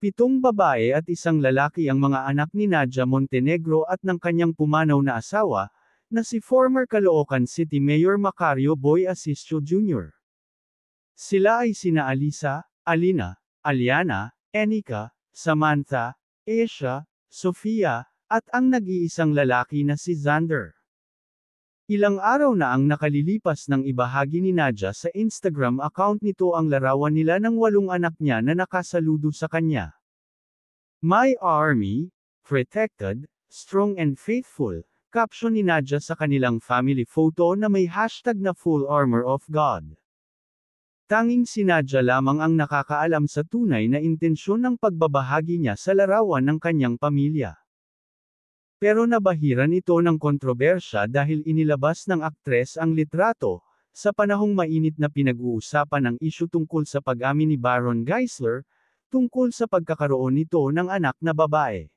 Pitong babae at isang lalaki ang mga anak ni Nadia Montenegro at ng kanyang pumanaw na asawa, na si former Caloocan City Mayor Macario Boy Asistio Jr. Sila ay sina Alisa, Alina, Aliana, Enika, Samantha, Asia, Sofia, at ang nag-iisang lalaki na si Xander. Ilang araw na ang nakalilipas nang ibahagi ni Nadja sa Instagram account nito ang larawan nila ng walong anak niya na nakasaludo sa kanya. My Army, Protected, Strong and Faithful, caption ni Nadja sa kanilang family photo na may hashtag na Full Armor of God. Tanging si Nadja lamang ang nakakaalam sa tunay na intensyon ng pagbabahagi niya sa larawan ng kanyang pamilya. Pero nabahiran ito ng kontrobersya dahil inilabas ng aktres ang litrato, sa panahong mainit na pinag-uusapan ang isyu tungkol sa pag-amin ni Baron Geisler, tungkol sa pagkakaroon nito ng anak na babae.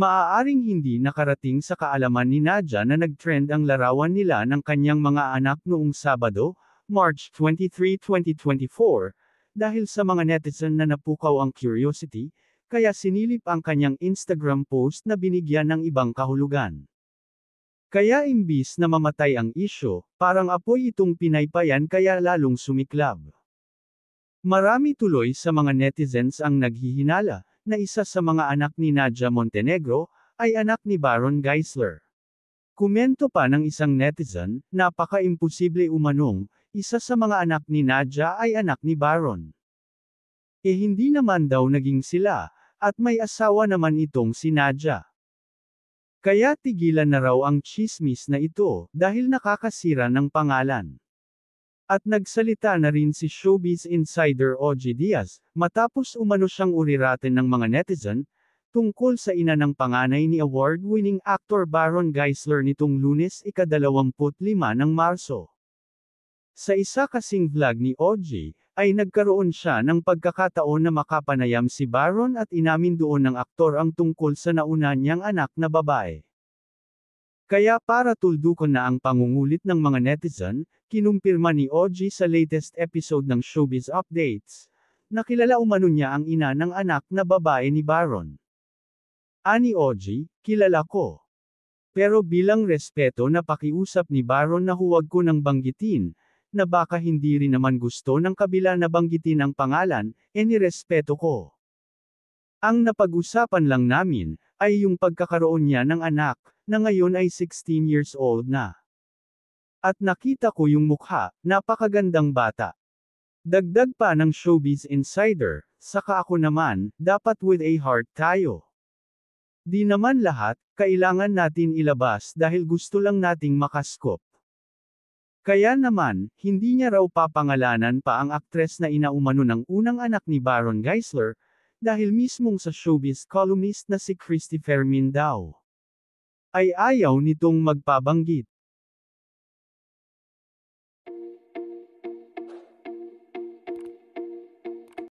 Maaaring hindi nakarating sa kaalaman ni Nadia na nag-trend ang larawan nila ng kanyang mga anak noong Sabado, March 23, 2024, dahil sa mga netizen na napukaw ang curiosity, kaya sinilip ang kanyang Instagram post na binigyan ng ibang kahulugan. Kaya imbis na mamatay ang isyo, parang apoy itong pinaypayan kaya lalong sumiklab. Marami tuloy sa mga netizens ang naghihinala, na isa sa mga anak ni Nadia Montenegro, ay anak ni Baron Geisler. Kumento pa ng isang netizen, napaka-imposible umanong, isa sa mga anak ni Nadia ay anak ni Baron. Eh hindi naman daw naging sila, at may asawa naman itong si Nadja. Kaya tigilan na raw ang chismis na ito, dahil nakakasira ng pangalan. At nagsalita na rin si showbiz insider OG Diaz, matapos umano siyang uriratin ng mga netizen, tungkol sa ina ng panganay ni award-winning actor Baron Geisler nitong lunes ikadalawamput lima ng Marso. Sa isa kasing vlog ni OG, ay nagkaroon siya ng pagkakataon na makapanayam si Baron at inamin doon ng aktor ang tungkol sa nauna niyang anak na babae. Kaya para tuldukon na ang pangungulit ng mga netizen, kinumpirma ni OG sa latest episode ng Showbiz Updates, nakilala umano niya ang ina ng anak na babae ni Baron. Ani OG, kilala ko. Pero bilang respeto na pakiusap ni Baron na huwag ko nang banggitin, na baka hindi rin naman gusto ng kabila na banggitin ang pangalan, e nirespeto ko. Ang napag-usapan lang namin, ay yung pagkakaroon niya ng anak, na ngayon ay 16 years old na. At nakita ko yung mukha, napakagandang bata. Dagdag pa ng showbiz insider, saka ako naman, dapat with a heart tayo. Di naman lahat, kailangan natin ilabas dahil gusto lang nating makaskop. Kaya naman, hindi niya raw papangalanan pa ang aktres na inaumano ng unang anak ni Baron Geisler, dahil mismong sa showbiz columnist na si Christy Fermin daw. Ay ayaw nitong magpabanggit.